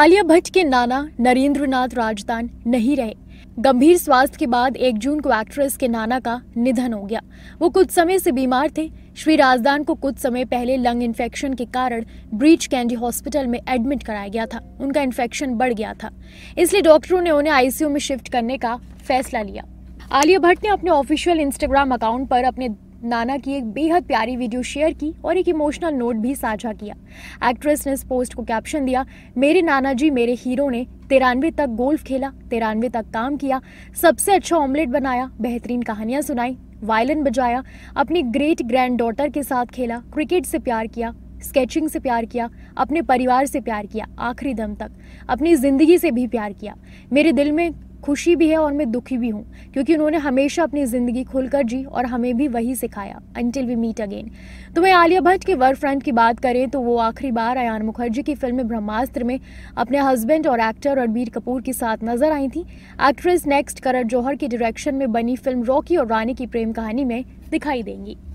आलिया भट्ट के नाना नरेंद्र नाथ राजदान नहीं रहे गंभीर स्वास्थ्य के बाद एक जून को एक्ट्रेस के नाना का निधन हो गया वो कुछ समय से बीमार थे श्री राजदान को कुछ समय पहले लंग इन्फेक्शन के कारण ब्रीच कैंडी हॉस्पिटल में एडमिट कराया गया था उनका इन्फेक्शन बढ़ गया था इसलिए डॉक्टरों ने उन्हें आईसीयू में शिफ्ट करने का फैसला लिया आलिया भट्ट ने अपने ऑफिशियल इंस्टाग्राम अकाउंट पर अपने नाना की एक बेहद प्यारी वीडियो शेयर की और एक इमोशनल नोट भी साझा किया एक्ट्रेस ने इस पोस्ट को कैप्शन दिया मेरे नाना जी मेरे हीरो ने तिरानवे तक गोल्फ खेला तिरानवे तक काम किया सबसे अच्छा ऑमलेट बनाया बेहतरीन कहानियां सुनाई वायलिन बजाया अपनी ग्रेट ग्रैंड डॉटर के साथ खेला क्रिकेट से प्यार किया स्केचिंग से प्यार किया अपने परिवार से प्यार किया आखिरी दम तक अपनी ज़िंदगी से भी प्यार किया मेरे दिल में खुशी भी है और मैं दुखी भी हूँ क्योंकि उन्होंने हमेशा अपनी ज़िंदगी खुलकर जी और हमें भी वही सिखाया अनटिल वी मीट अगेन तो मैं आलिया भट्ट के वर्क फ्रंट की बात करें तो वो आखिरी बार अयान मुखर्जी की फिल्म ब्रह्मास्त्र में अपने हस्बैंड और एक्टर रणबीर कपूर के साथ नजर आई थी एक्ट्रेस नेक्स्ट करण जौहर के डायरेक्शन में बनी फिल्म रॉकी और रानी की प्रेम कहानी में दिखाई देंगी